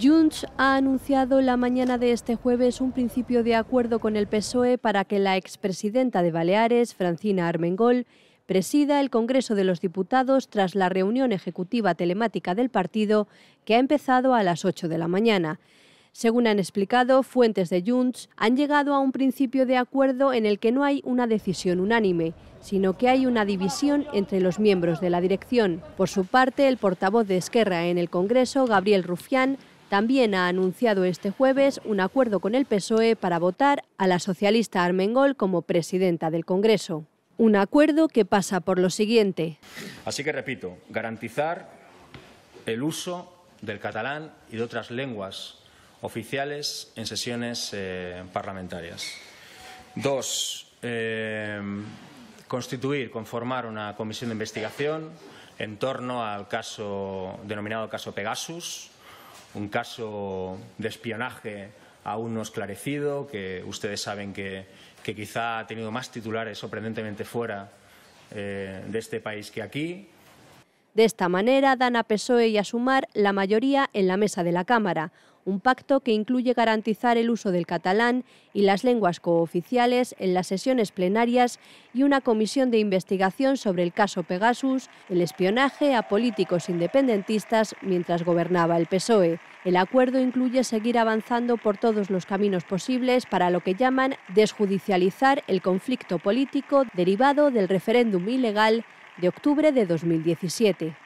Junts ha anunciado la mañana de este jueves un principio de acuerdo con el PSOE para que la expresidenta de Baleares, Francina Armengol, presida el Congreso de los Diputados tras la reunión ejecutiva telemática del partido que ha empezado a las 8 de la mañana. Según han explicado fuentes de Junts, han llegado a un principio de acuerdo en el que no hay una decisión unánime, sino que hay una división entre los miembros de la dirección. Por su parte, el portavoz de Esquerra en el Congreso, Gabriel Rufián, también ha anunciado este jueves un acuerdo con el PSOE para votar a la socialista Armengol como presidenta del Congreso. Un acuerdo que pasa por lo siguiente. Así que repito, garantizar el uso del catalán y de otras lenguas oficiales en sesiones eh, parlamentarias. Dos, eh, constituir, conformar una comisión de investigación en torno al caso denominado caso Pegasus, un caso de espionaje aún no esclarecido, que ustedes saben que, quizá ha tenido más titulares sorprendentemente fuera eh, de este país que aquí. De esta manera dan a PSOE y a Sumar la mayoría en la mesa de la Cámara, un pacto que incluye garantizar el uso del catalán y las lenguas cooficiales en las sesiones plenarias y una comisión de investigación sobre el caso Pegasus, el espionaje a políticos independentistas mientras gobernaba el PSOE. El acuerdo incluye seguir avanzando por todos los caminos posibles para lo que llaman desjudicializar el conflicto político derivado del referéndum ilegal de octubre de 2017.